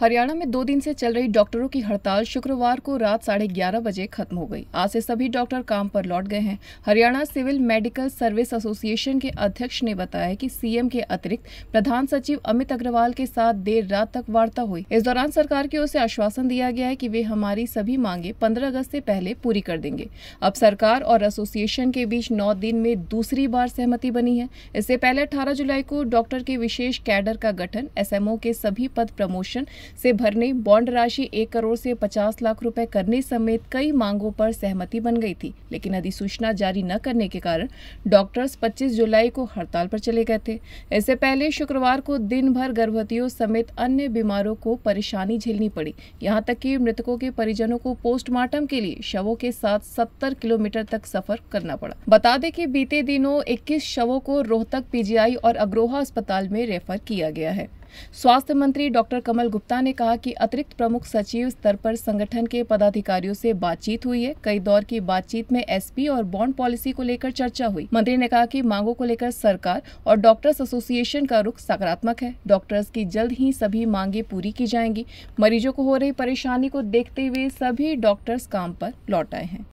हरियाणा में दो दिन से चल रही डॉक्टरों की हड़ताल शुक्रवार को रात साढ़े ग्यारह बजे खत्म हो गई आज से सभी डॉक्टर काम पर लौट गए हैं Haryana civil medical service association के अध्यक्ष ने बताया कि सीएम के अतिरिक्त प्रधान सचिव अमित अग्रवाल के साथ देर रात तक वार्ता हुई इस दौरान सरकार की ओर से आश्वासन दिया गया है की वे हमारी सभी मांगे पंद्रह अगस्त ऐसी पहले पूरी कर देंगे अब सरकार और एसोसिएशन के बीच नौ दिन में दूसरी बार सहमति बनी है इससे पहले अठारह जुलाई को डॉक्टर के विशेष कैडर का गठन एस के सभी पद प्रमोशन से भरने बॉन्ड राशि एक करोड़ से पचास लाख रुपए करने समेत कई मांगों पर सहमति बन गई थी लेकिन अधिसूचना जारी न करने के कारण डॉक्टर्स पच्चीस जुलाई को हड़ताल पर चले गए थे इससे पहले शुक्रवार को दिन भर गर्भवतियों समेत अन्य बीमारों को परेशानी झेलनी पड़ी यहाँ तक की मृतकों के परिजनों को पोस्टमार्टम के लिए शवों के साथ सत्तर किलोमीटर तक सफर करना पड़ा बता दें कि बीते दिनों इक्कीस शवों को रोहतक पीजीआई और अग्रोहा अस्पताल में रेफर किया गया है स्वास्थ्य मंत्री डॉक्टर कमल गुप्ता ने कहा कि अतिरिक्त प्रमुख सचिव स्तर पर संगठन के पदाधिकारियों से बातचीत हुई है कई दौर की बातचीत में एसपी और बॉन्ड पॉलिसी को लेकर चर्चा हुई मंत्री ने कहा कि मांगों को लेकर सरकार और डॉक्टर्स एसोसिएशन का रुख सकारात्मक है डॉक्टर्स की जल्द ही सभी मांगे पूरी की जाएंगी मरीजों को हो रही परेशानी को देखते हुए सभी डॉक्टर्स काम पर लौट आए हैं